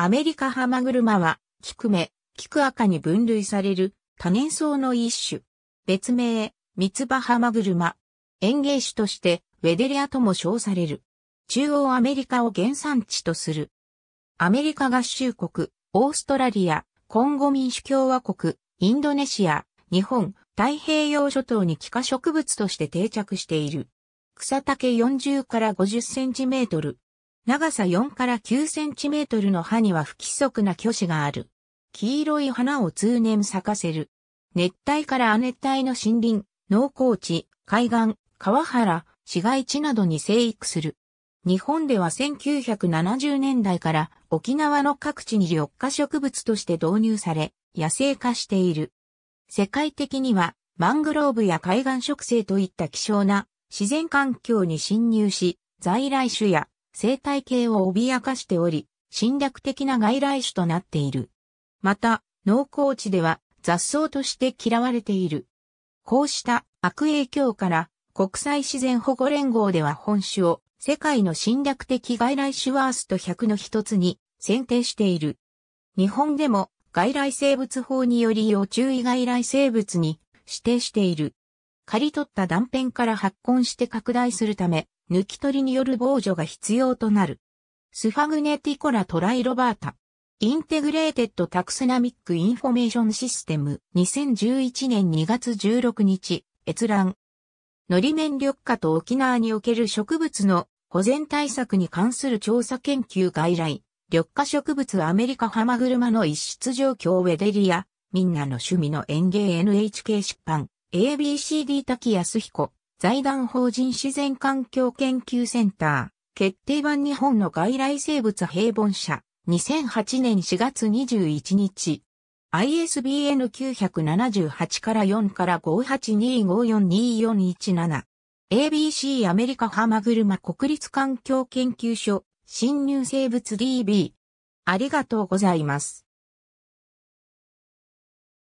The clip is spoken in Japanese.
アメリカハマグルマは、キクメ、キク赤に分類される多年草の一種。別名、ミツバハマグルマ。園芸種として、ウェデリアとも称される。中央アメリカを原産地とする。アメリカ合衆国、オーストラリア、コンゴ民主共和国、インドネシア、日本、太平洋諸島に帰化植物として定着している。草丈40から50センチメートル、長さ4から9センチメートルの葉には不規則な巨子がある。黄色い花を通年咲かせる。熱帯から亜熱帯の森林、農耕地、海岸、川原、市街地などに生育する。日本では1970年代から沖縄の各地に緑化植物として導入され、野生化している。世界的にはマングローブや海岸植生といった希少な自然環境に侵入し、在来種や生態系を脅かしており、侵略的な外来種となっている。また、農耕地では雑草として嫌われている。こうした悪影響から国際自然保護連合では本種を世界の侵略的外来種ワースト100の一つに選定している。日本でも外来生物法により要注意外来生物に指定している。刈り取った断片から発根して拡大するため、抜き取りによる防除が必要となる。スファグネティコラトライロバータ。インテグレーテッドタクセナミックインフォメーションシステム2011年2月16日閲覧。のり面緑化と沖縄における植物の保全対策に関する調査研究外来。緑化植物アメリカハマグルマの一室状況ウェデリア。みんなの趣味の園芸 NHK 出版。ABCD 滝康彦。財団法人自然環境研究センター、決定版日本の外来生物平凡社、2008年4月21日、ISBN 978から4から582542417、ABC アメリカハマグルマ国立環境研究所、新入生物 DB。ありがとうございます。